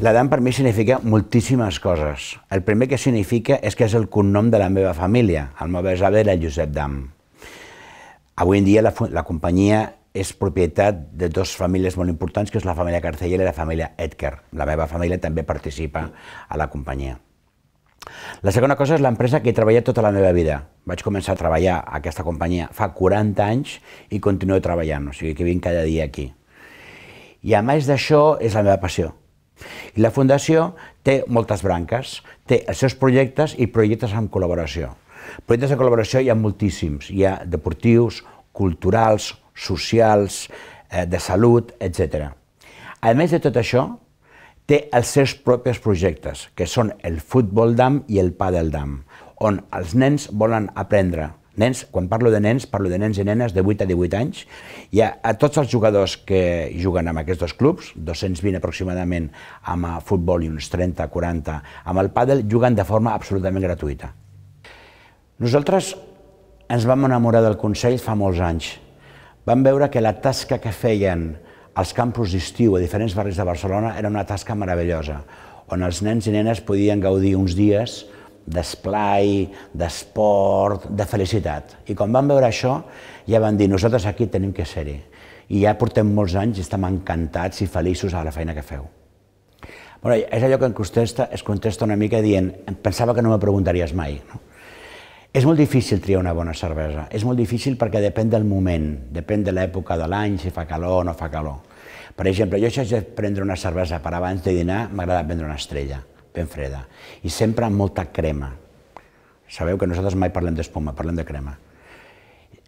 L'Adam per mi significa moltíssimes coses. El primer que significa és que és el cognom de la meva família. El meu besavi era Josep Dam. Avui en dia la, la companyia és propietat de dues famílies molt importants, que és la família Carcellera i la família Edgar. La meva família també participa a la companyia. La segona cosa és l'empresa que he treballat tota la meva vida. Vaig començar a treballar a aquesta companyia fa 40 anys i continuo treballant, o sigui que vinc cada dia aquí. I a més d'això és la meva passió, i la Fundació té moltes branques, té els seus projectes i projectes en col·laboració. Projectes de col·laboració hi ha moltíssims, hi ha deportius, culturals, socials, eh, de salut, etc. A més de tot això, té els seus propis projectes, que són el futbol d'am i el pàdel d'am, on els nens volen aprendre nens, quan parlo de nens, parlo de nens i nenes de 8 a 18 anys, i a, a tots els jugadors que juguen amb aquests dos clubs, 220 aproximadament amb el eh, futbol i uns 30-40 amb el pàdel, juguen de forma absolutament gratuïta. Nosaltres ens vam enamorar del Consell fa molts anys. Vam veure que la tasca que feien els campus d'estiu a diferents barris de Barcelona era una tasca meravellosa, on els nens i nenes podien gaudir uns dies d'esplai, d'esport, de felicitat. I quan van veure això, ja van dir, nosaltres aquí tenim que ser-hi. I ja portem molts anys i estem encantats i feliços a la feina que feu. Bueno, és allò que em contesta, es contesta una mica dient, pensava que no me preguntaries mai. No? És molt difícil triar una bona cervesa. És molt difícil perquè depèn del moment, depèn de l'època de l'any, si fa calor o no fa calor. Per exemple, jo si haig de prendre una cervesa per abans de dinar, m'agrada prendre una estrella ben freda, i sempre amb molta crema. Sabeu que nosaltres mai parlem d'espuma, parlem de crema.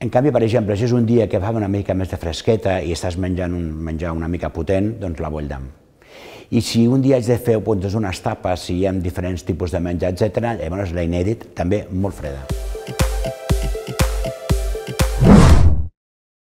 En canvi, per exemple, si és un dia que fa una mica més de fresqueta i estàs menjant un menjar una mica potent, doncs la vull d'am. I si un dia haig de fer doncs, unes tapes i hi ha diferents tipus de menjar, etc., llavors la inèdit també molt freda.